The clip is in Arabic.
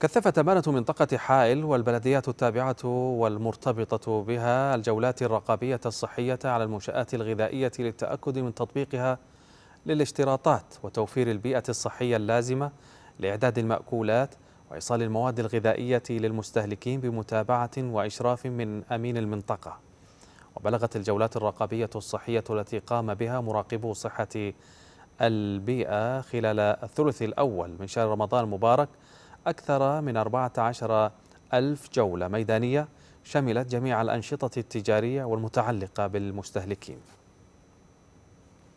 كثفت أمانة منطقة حائل والبلديات التابعة والمرتبطة بها الجولات الرقابية الصحية على المنشآت الغذائية للتأكد من تطبيقها للاشتراطات وتوفير البيئة الصحية اللازمة لإعداد المأكولات وإيصال المواد الغذائية للمستهلكين بمتابعة وإشراف من أمين المنطقة وبلغت الجولات الرقابية الصحية التي قام بها مراقبو صحة البيئة خلال الثلث الأول من شهر رمضان المبارك أكثر من 14 ألف جولة ميدانية شملت جميع الأنشطة التجارية والمتعلقة بالمستهلكين